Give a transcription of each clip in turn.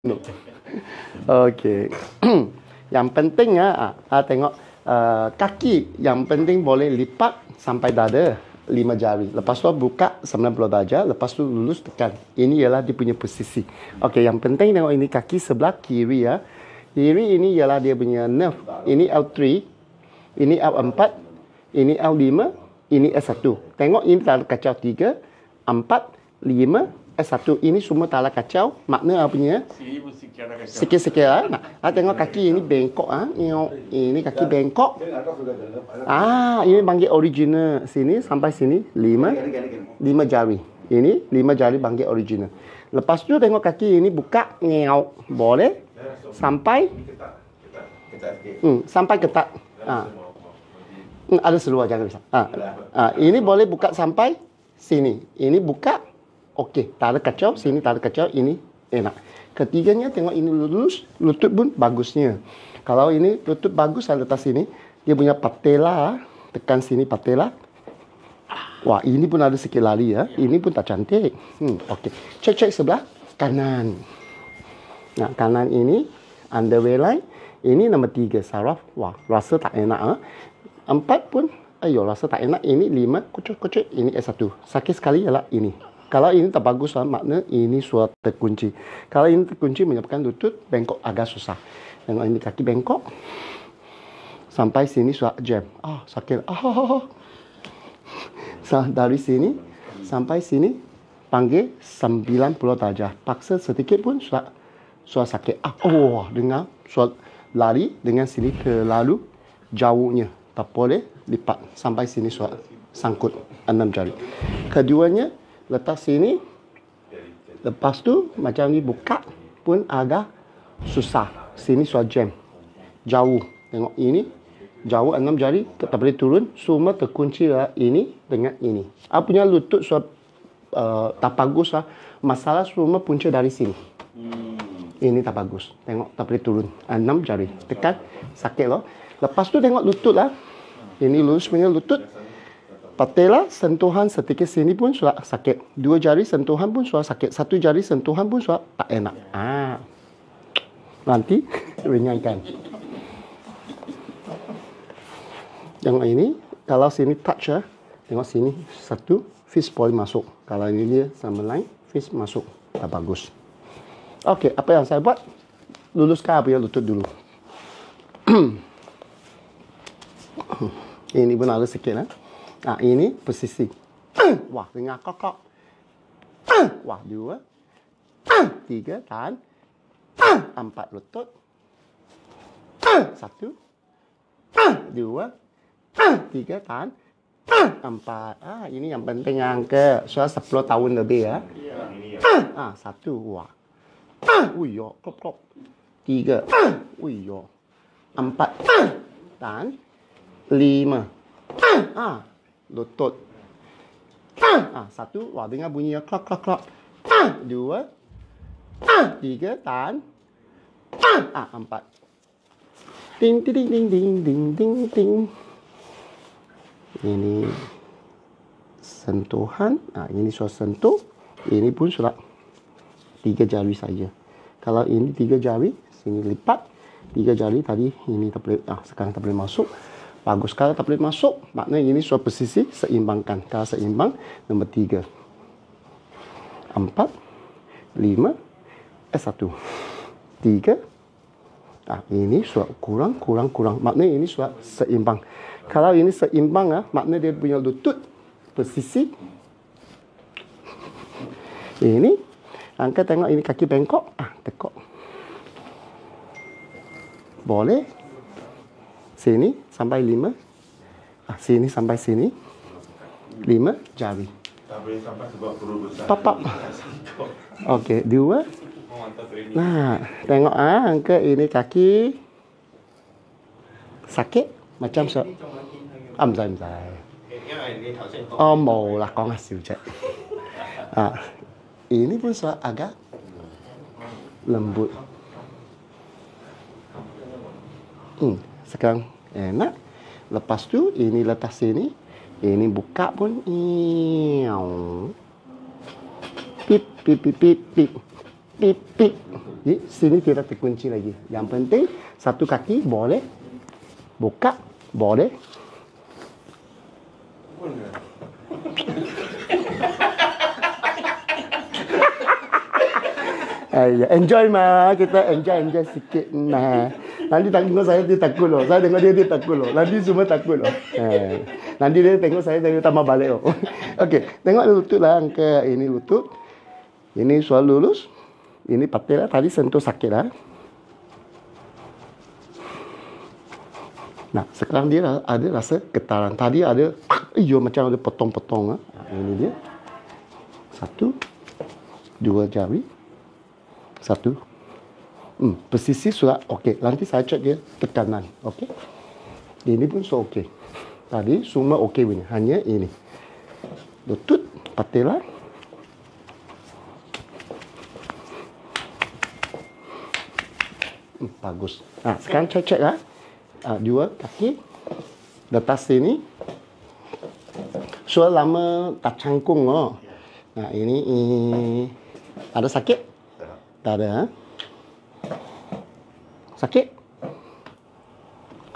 No. Okey. yang penting ya, ah, ah, tengok uh, kaki yang penting boleh lipat sampai dada lima jari. Lepas tu buka 90 darjah, lepas tu lulus tekan. Ini ialah dia punya posisi. Okey, yang penting tengok ini kaki sebelah kiri ya. Kiri ini ialah dia punya nerve. Ini L3, ini L4, ini L5, ini S1. Tengok ini dalam kacau 3, 4, 5, eh, satu ini semua talak kacau makna apanya sikit-sikit lah nak ha, ah, tengok kaki ini bengkok ah ha, ni, ini kaki bengkok ah ini bangkit original sini sampai sini lima lima jari ini lima jari bangkit original lepas tu tengok kaki ini buka ngeok boleh sampai hmm, sampai ketak. ah. Hmm, ada seluar jangan bisa. Ah. ah, ini boleh buka sampai sini. Ini buka okey, tak ada kacau, sini tak ada kacau, ini enak. Ketiganya tengok ini lurus, lutut pun bagusnya. Kalau ini lutut bagus saya letak sini, dia punya patella, tekan sini patella. Wah, ini pun ada sikit lali ya. Ini pun tak cantik. Hmm, okey. Cek-cek sebelah kanan. Nah, kanan ini underway line. Ini nombor tiga saraf. Wah, rasa tak enak ah. Empat pun ayo rasa tak enak. Ini lima kucuk-kucuk. Ini S1. Sakit sekali ialah ini. Kalau ini tak bagus, maknanya ini suatu terkunci. Kalau ini terkunci, menyebabkan lutut bengkok agak susah. Dengan ini kaki bengkok, sampai sini sudah jam. Ah, oh, sakit. Ah, oh, oh, oh. dari sini sampai sini panggil 90 darjah. Paksa sedikit pun sudah sudah sakit. Ah, oh, oh, dengan sudah lari dengan sini terlalu jauhnya. Tak boleh lipat. Sampai sini sudah sangkut enam jari. Keduanya, letak sini lepas tu macam ni buka pun agak susah sini suar jam jauh tengok ini jauh enam jari tak, boleh turun semua terkunci lah ini dengan ini apa punya lutut suar uh, tak bagus lah masalah semua punca dari sini hmm. ini tak bagus tengok tak boleh turun enam jari tekan sakit loh lepas tu tengok lutut lah ini lurus punya lutut patela sentuhan setitik sini pun suka sakit. Dua jari sentuhan pun suka sakit. Satu jari sentuhan pun suka tak enak. Ah. Nanti ringankan. Yang ini kalau sini touch ya. Tengok sini satu fish point masuk. Kalau ini dia sama lain fish masuk. Tak bagus. Okey, apa yang saya buat? Luluskan apa ya lutut dulu. ini pun ada sikit lah. Eh? Ha, ini posisi. Wah, dengar kokok. Wah, dua. Tiga, tahan. Empat, lutut. Satu. Dua. Tiga, tahan. Empat. Ah, ini yang penting yang ke. Sudah sepuluh tahun lebih ya. Ah, satu. Wah. Ui, yo. Klop, klop. Tiga. Ui, yo. Empat. Tahan. Lima. Ah, lutut. Ah, satu, wah dengar bunyi yang klok klok klok. Dua. Tiga, tan. Ah, empat. Ding ding ding ding ding ding ding. Ini sentuhan. Ah, ini suara sentuh. Ini pun surat tiga jari saja. Kalau ini tiga jari, sini lipat. Tiga jari tadi ini terpelit. Ah, sekarang terpelit masuk. Bagus sekali tak boleh masuk. Maknanya ini suatu posisi seimbangkan. Kalau seimbang, nombor tiga. Empat. Lima. Eh, satu. Tiga. Ah, ini suat kurang, kurang, kurang. Maknanya ini suatu seimbang. Kalau ini seimbang, ah, maknanya dia punya lutut posisi. Ini. Angka tengok ini kaki bengkok. Ah, tekok. Boleh. Sini sampai lima. Ah, sini sampai sini. Lima jari. Tak boleh sampai sebab perut besar. Papap. Okey, dua. Nah, tengok ah, angka ini kaki. Sakit macam so. Am zai zai. Oh, mau lah kau ngasih cek. Ah, ini pun so agak lembut. Hmm, sekarang Enak. Lepas tu ini letak sini. Ini buka pun. Iau. Pip pip pip pip pip. Pip pip. Di sini tidak terkunci lagi. Yang penting satu kaki boleh buka boleh. Ayah, eh, enjoy mah. Kita enjoy-enjoy sikit. Nah. Nanti tak tengok saya, dia takut loh. Saya tengok dia, dia takut loh. Nanti semua takut loh. Eh. Eh. Nanti dia tengok saya, dia tambah balik loh. Okey, tengok lutut lah. Angka ini lutut. Ini soal lulus. Ini patah lah. Tadi sentuh sakit lah. Nah, sekarang dia ada rasa getaran. Tadi ada, iyo macam ada potong-potong lah. Ini dia. Satu, dua jari. Satu, Hmm, persisir sudah okey. Nanti saya cek dia tekanan. okay. Ini pun sudah so okey. Tadi semua okay ini. Hanya ini. Lutut. Patela. Hmm, bagus. Nah, sekarang cek cek lah. Ha. Uh, dua kaki. Letas sini. Sudah lama tak cangkung. Oh. Nah, ini, ini. Ada sakit? Tak Tak ada. Ha? Sakit?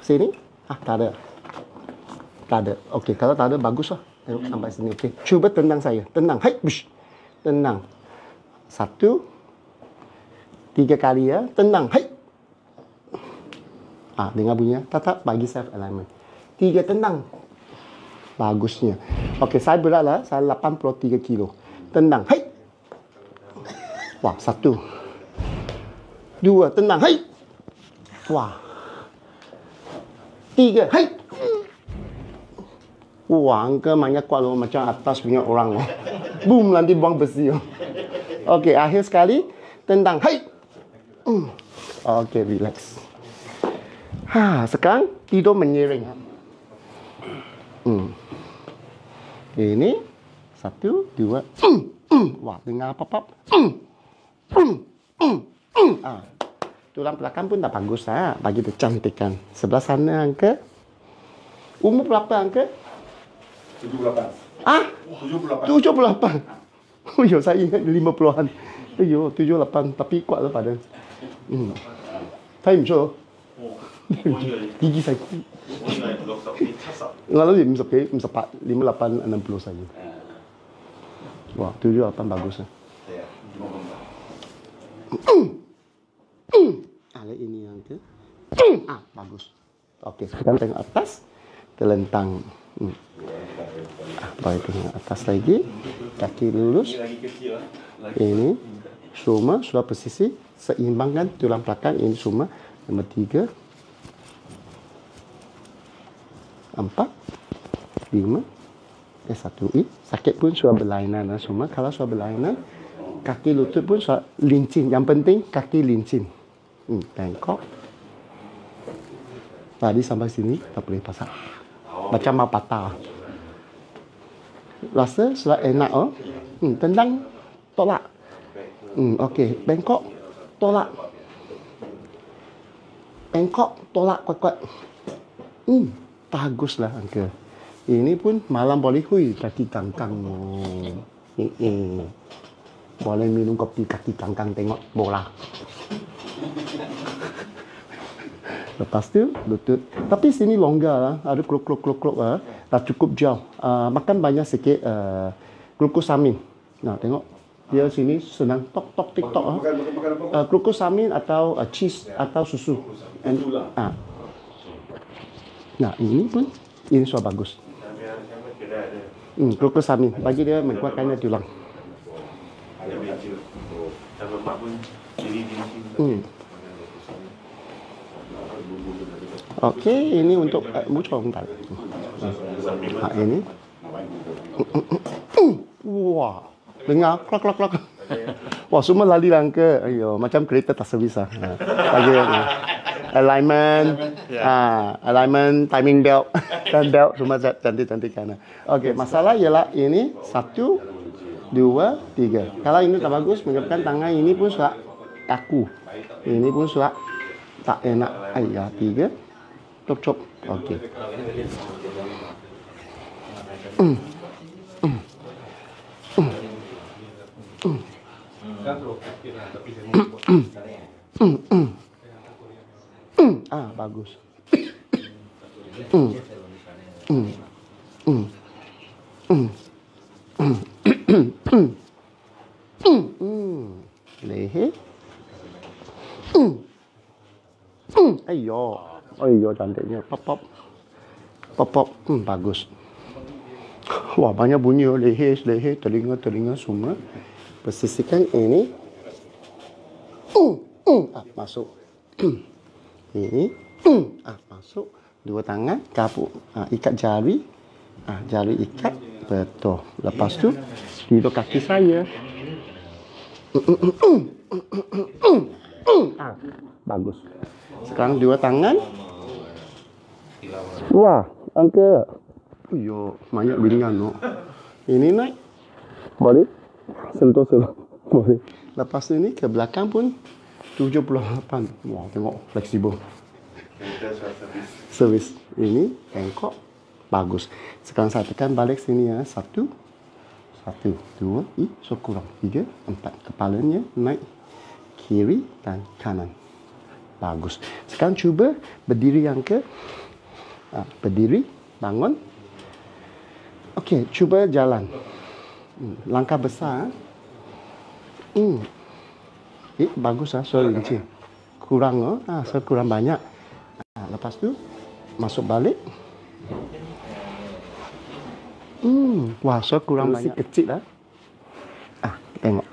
Sini? Ah, tak ada. Tak ada. Okey, kalau tak ada, baguslah. lah. Tengok sampai sini. Okey, cuba tenang saya. Tenang. Hai, bush. Tenang. Satu. Tiga kali ya. Tenang. Hai. Ah, dengar bunyi. Tata, bagi self alignment. Tiga, tenang. Bagusnya. Okey, saya beratlah. Saya 83 kilo. Tenang. Hai. Wah, satu. Dua, tenang. Hai. 哇，第一个，嘿。Uang ke mana kuat lo macam atas punya orang lo. Boom nanti buang besi lo. akhir sekali tentang hai. Hmm. relax. Ha, sekarang tidur menyiring. Hmm. Ini satu, dua. Hmm. Hmm. Wah, dengar apa-apa. Ah. Tulang belakang pun tak bagus lah. Bagi dia cantikkan. Sebelah sana angka. Umur berapa angka? 78. Ah? 78. 78. Oh, yo, saya ingat 50-an. Ayo, 78. Tapi kuat lah pada. Hmm. macam oh. show. Gigi saya kuat. Lalu dia mesti pergi, mesti 58, 60 saja. Wah, 78 bagus lah. masalah ini yang ke ah bagus Okay, sekarang tengok atas terlentang hmm. ah baik tengok atas lagi kaki lurus ini ah. semua semua posisi seimbangkan tulang belakang ini semua nombor tiga empat lima eh satu i sakit pun semua berlainan lah semua kalau semua berlainan kaki lutut pun sudah lincin yang penting kaki lincin Hmm, tengkok. Tadi sampai sini, tak boleh pasang. Macam mau patah. Rasa sudah enak, oh. Hmm, tendang, tolak. Hmm, okey. Bangkok, tolak. Bangkok, tolak kuat-kuat. Hmm, lah, Uncle. Ini pun malam boleh hui kaki kangkang. Oh. Boleh minum kopi kaki kangkang tengok bola. Lepas tu lutut. Tapi sini longgar lah. Ada kluk kluk kluk kluk lah. Dah cukup jauh. Uh, makan banyak sikit uh, ah, glukosamin. Nah, tengok. Dia sini senang tok tok tik tok ah. ah glukosamin atau uh, cheese yeah. atau susu. And, uh. Nah, ini pun ini sudah bagus. Hmm, glukosamin bagi dia menguatkan dia tulang. Ada biji. Oh, sama mak pun jadi dia. Hmm. Okey, ini untuk uh, eh, bucah bentar. Uh, ha, ini. Mm, mm, mm. Wah, dengar klak klak klak. Wah, semua lali langka. Ayo, macam kereta tak servis ah. Lagi ni. Alignment, yeah. Ya. uh, alignment, timing belt, dan belt semua cantik cantik kan. Okey, masalah ialah ini satu, dua, tiga. Kalau ini tak bagus, menyebabkan tangan ini pun suka kaku, Ini pun suka tak enak. Ayah, tiga, chốc chốc ok ừ. Ừ. Ừ. Ừ. Mm, mm. Mm. Ah, bagus. Mm. Mm. Mm. Mm. Mm. Mm. Lehe. Mm. Mm. Ayo. Oh iya cantiknya. Pop pop. Pop pop. Hmm, bagus. Wah banyak bunyi oh. Lehe, lehe, telinga, telinga semua. Persisikan ini. Uh, uh, ah, masuk. Hmm. ini. Uh, ah, masuk. Dua tangan. Kapuk. Ah, ikat jari. Ah, jari ikat. Betul. Lepas tu. di Tidur kaki saya. Uh, uh, uh, uh, uh, uh, uh, uh. Ah, bagus. Bagus. Sekarang dua tangan. Wah, angka. Yo, banyak bingan no. Ini naik. Boleh. Sentuh sentuh. Boleh. Lepas ini ke belakang pun 78. Wah, tengok fleksibel. Service. Ini engkok bagus. Sekarang saya tekan balik sini ya. Satu. Satu, dua, i, so kurang. Tiga, empat. Kepalanya naik kiri dan kanan. Bagus. Sekarang cuba berdiri yang ke. Ah, berdiri. Bangun. Okey, cuba jalan. Hmm, langkah besar. Ah. Hmm. Eh, bagus lah. so kecil. Kurang lah. Ha, so kurang banyak. Ah, lepas tu, masuk balik. Hmm. Wah, so kurang Terus banyak. kecil lah. Ah, tengok.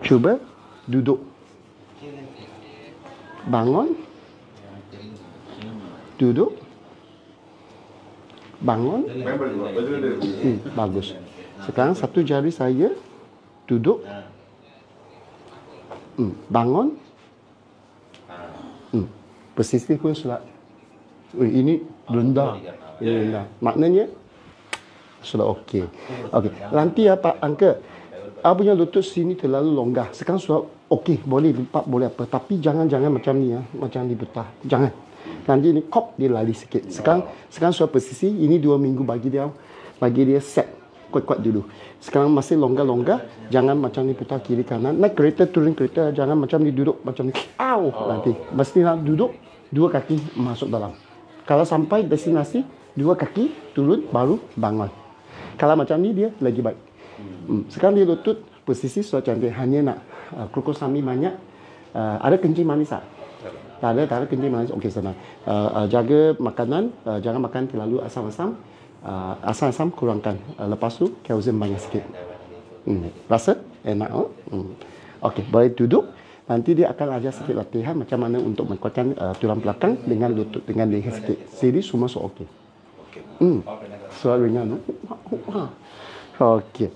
Cuba duduk bangun, duduk, bangun, hmm, bagus. Sekarang satu jari saya duduk, hmm, bangun, hmm, persisti pun sulat. Ini rendah. Ini rendah. Maknanya sudah okey. Okey. Nanti apa ya, angka? Apa punya lutut sini terlalu longgar. Sekarang sudah okey boleh lipat boleh apa tapi jangan jangan macam ni ya macam ni betah jangan nanti ni kop dia lari sikit sekarang oh. sekarang sudah posisi ini dua minggu bagi dia bagi dia set kuat-kuat dulu sekarang masih longgar-longgar jangan macam ni putar kiri kanan naik kereta turun kereta jangan macam ni duduk macam ni au oh. nanti mesti nak duduk dua kaki masuk dalam kalau sampai destinasi dua kaki turun baru bangun kalau macam ni dia lagi baik hmm. sekarang dia lutut posisi suatu cantik hanya nak uh, glukosamin banyak uh, ada kencing manis tak? Ah. tak ada tak ada kencing manis okey senang uh, uh, jaga makanan uh, jangan makan terlalu asam-asam uh, asam-asam kurangkan uh, lepas tu kalsium banyak sikit hmm. rasa enak oh? hmm. okey boleh duduk nanti dia akan ajar sikit latihan macam mana untuk menguatkan uh, tulang belakang dengan lutut dengan leher sikit sini semua so okey hmm. suaranya oh. ha, no? Ha, ha. okey